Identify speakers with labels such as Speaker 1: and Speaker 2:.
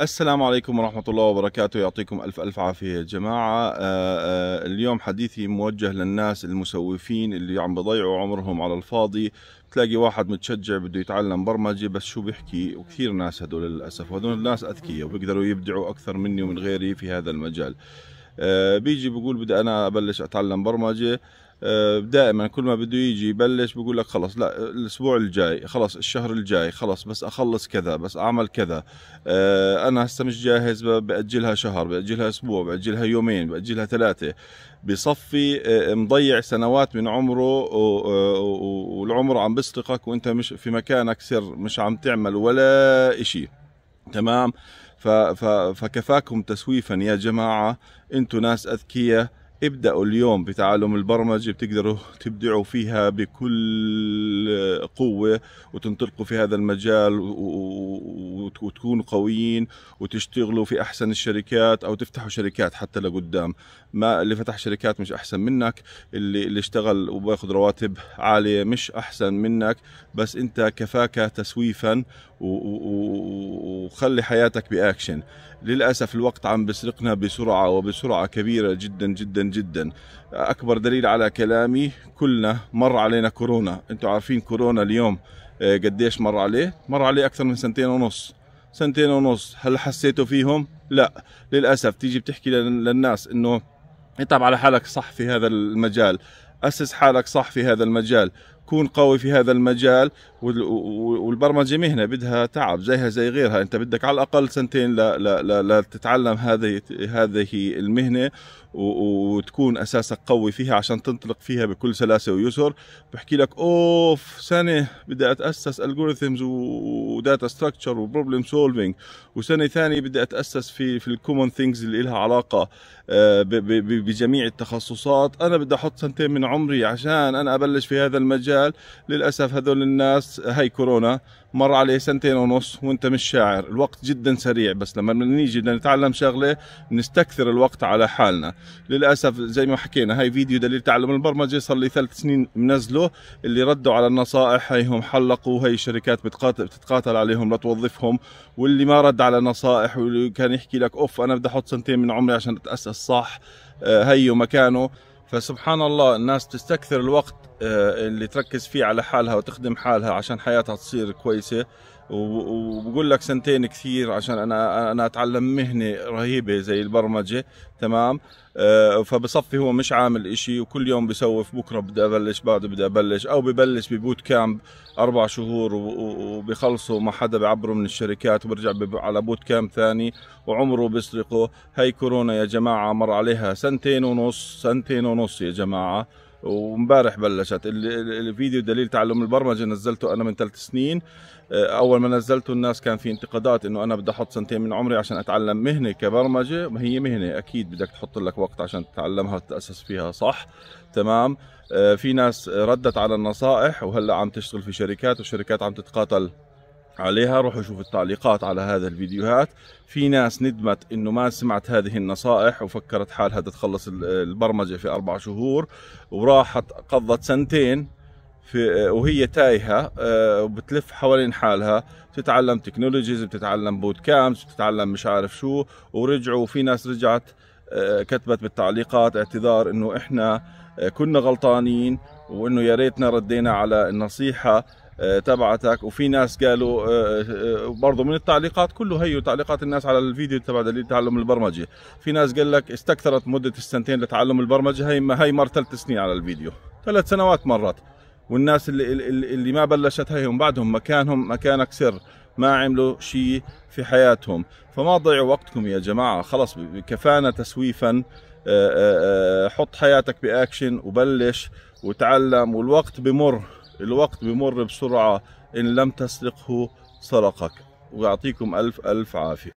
Speaker 1: السلام عليكم ورحمة الله وبركاته يعطيكم ألف ألف عافية يا جماعة آآ آه، آآ آه، اليوم حديثي موجه للناس المسوفين اللي عم بضيعوا عمرهم على الفاضي بتلاقي واحد متشجع بده يتعلم برمجة بس شو بيحكي وكثير ناس هدول للأسف وهدول الناس أذكياء وبيقدروا يبدعوا أكثر مني ومن غيري في هذا المجال آه، بيجي بيقول بدي انا ابلش اتعلم برمجه آه، دائما كل ما بده يجي يبلش بقول لك خلص لا الاسبوع الجاي خلص الشهر الجاي خلص بس اخلص كذا بس اعمل كذا آه، انا هسه مش جاهز باجلها شهر باجلها اسبوع باجلها يومين باجلها ثلاثه بصفي مضيع سنوات من عمره والعمر عم بسرقك وانت مش في مكانك سر مش عم تعمل ولا شيء تمام فكفاكم تسويفا يا جماعة انتم ناس أذكياء ابدأوا اليوم بتعلم البرمجة بتقدروا تبدعوا فيها بكل قوة وتنطلقوا في هذا المجال وتكونوا قويين وتشتغلوا في أحسن الشركات أو تفتحوا شركات حتى لقدام ما اللي فتح شركات مش أحسن منك اللي, اللي اشتغل وباخذ رواتب عالية مش أحسن منك بس أنت كفاك تسويفا وخلي حياتك بأكشن للأسف الوقت عم بسرقنا بسرعة وبسرعة كبيرة جدا جدا جدا اكبر دليل على كلامي كلنا مر علينا كورونا انتم عارفين كورونا اليوم آه، قديش مر عليه مر عليه اكثر من سنتين ونص سنتين ونص هل حسيتوا فيهم لا للاسف تيجي بتحكي للناس انه اتعب على حالك صح في هذا المجال اسس حالك صح في هذا المجال كون قوي في هذا المجال والبرمجه مهنه بدها تعب زيها زي غيرها انت بدك على الاقل سنتين لا لا لا, لا تتعلم هذه هذه المهنه وتكون اساسك قوي فيها عشان تنطلق فيها بكل سلاسه ويسر بحكي لك اوف سنه بدي اتاسس الجوريثمز وداتا ستراكشر وبروبلم سولفينج وسنه ثانيه بدي اتاسس في في الكومن ثينجز اللي لها علاقه آه، بجميع التخصصات انا بدي احط سنتين من عمري عشان انا ابلش في هذا المجال الرجال للأسف هذول الناس هاي كورونا مر عليه سنتين ونص وانت مش شاعر الوقت جدا سريع بس لما نيجي بدنا نتعلم شغله نستكثر الوقت على حالنا للاسف زي ما حكينا هاي فيديو دليل تعلم البرمجه صار لي ثلاث سنين منزله اللي ردوا على النصائح هيهم حلقوا هي الشركات بتقاتل بتتقاتل عليهم لتوظفهم واللي ما رد على نصائح واللي كان يحكي لك اوف انا بدي احط سنتين من عمري عشان اتاسس صح آه، هيو مكانه فسبحان الله الناس تستكثر الوقت آه، اللي تركز فيه على حالها وتخدم حالها عشان حياتها تصير كويسه وبقول لك سنتين كثير عشان انا انا اتعلم مهنه رهيبه زي البرمجه تمام آه، فبصفي هو مش عامل إشي وكل يوم بسوف بكره بدي ابلش بعده بدي ابلش او ببلش ببوت كامب اربع شهور وبخلصوا ما حدا بعبره من الشركات وبرجع على بوت كامب ثاني وعمره بيسرقه هاي كورونا يا جماعه مر عليها سنتين ونص سنتين ونص يا جماعه ومبارح بلشت الفيديو دليل تعلم البرمجه نزلته انا من ثلاث سنين آه، اول ما نزلته الناس كان في انتقادات انه انا بدي احط سنتين من عمري عشان اتعلم مهنه كبرمجه ما هي مهنه اكيد بدك تحط لك وقت عشان تتعلمها وتتاسس فيها صح تمام آه، في ناس ردت على النصائح وهلا عم تشتغل في شركات وشركات عم تتقاتل عليها روحوا شوفوا التعليقات على هذا الفيديوهات في ناس ندمت انه ما سمعت هذه النصائح وفكرت حالها تتخلص البرمجة في اربع شهور وراحت قضت سنتين في وهي تايهة آه، وبتلف حوالين حالها بتتعلم تكنولوجيز بتتعلم بوت كامبس بتتعلم مش عارف شو ورجعوا في ناس رجعت آه، كتبت بالتعليقات اعتذار انه احنا آه، كنا غلطانين وانه يا ريتنا ردينا على النصيحه آه، تبعتك وفي ناس قالوا آه، آه، برضه من التعليقات كله هي تعليقات الناس على الفيديو تبع دليل تعلم البرمجه في ناس قال لك استكثرت مده السنتين لتعلم البرمجه هي هي مر ثلاث سنين على الفيديو ثلاث سنوات مرت والناس اللي اللي ما بلشت هي هم بعدهم مكانهم مكانك سر ما عملوا شيء في حياتهم فما ضيعوا وقتكم يا جماعه خلص كفانا تسويفا حط حياتك باكشن وبلش وتعلم والوقت بمر الوقت بمر بسرعة إن لم تسرقه سرقك ويعطيكم ألف ألف عافية